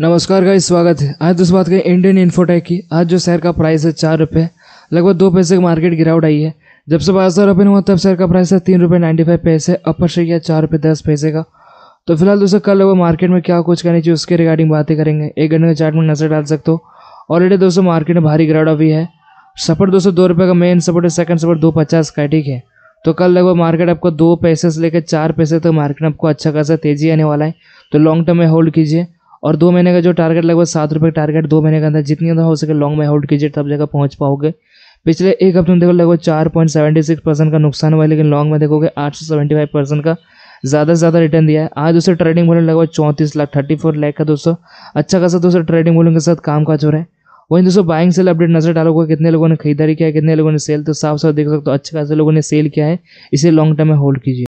नमस्कार का स्वागत है आज दोस्त तो बात करें इंडियन इन्फोटेक की आज जो शेयर का प्राइस है चार रुपये लगभग दो पैसे की मार्केट गिरावट आई है जब से बाजार ओपन हुआ तब शेयर का प्राइस है तीन रुपये नाइन्टी फाइव पैसे अपर से या चार रुपये दस पैसे का तो फिलहाल दोस्तों कल लगभग मार्केट में क्या कुछ करनी चाहिए उसके रिगार्डिंग बातें करेंगे एक घंटे का चार्ट में नजर डाल सकते हो ऑलरेडी दोस्तों मार्केट में भारी गिरावट अभी है सपोर्ट दोस्तों दो रुपये का मेन सपोर्ट है सेकंड सपोर्ट दो पचास का ठीक है तो कल लगभग मार्केट आपको दो पैसे से लेकर चार पैसे तक मार्केट आपको अच्छा खासा तेजी आने वाला है तो लॉन्ग टर्म में होल्ड कीजिए और दो महीने का जो टारगेट लगभग सात रुपये का टारगेट दो महीने के अंदर जितनी ज़्यादा हो सके लॉन्ग में होल्ड कीजिए तब जगह पहुंच पाओगे पिछले एक हफ्ते में देखो लगभग चार पॉइंट सेवेंटी सिक्स परसेंट का नुकसान हुआ है लेकिन लॉन्ग में देखोगे आठ सौ सेवेंटी फाइव परसेंट का ज़्यादा से ज़्यादा रिटर्न दिया है आज उसे ट्रेडिंग वॉल्यूम लगभग चौंतीस लाख थर्टी फोर लाख का दोस्तों अच्छा खासा दोस्तों ट्रेडिंग वॉल्यूम के साथ काम काज हो रहा है वहीं दोस्तों बाइंग सेल अपडेट नजर डालोगे कितने लोगों ने खरीदारी किया है कितने लोगों ने सेल तो साफ साफ देख सकते हो अच्छा खासा लोगों ने सेल किया है इसे लॉन्ग टर्म में होल्ड कीजिए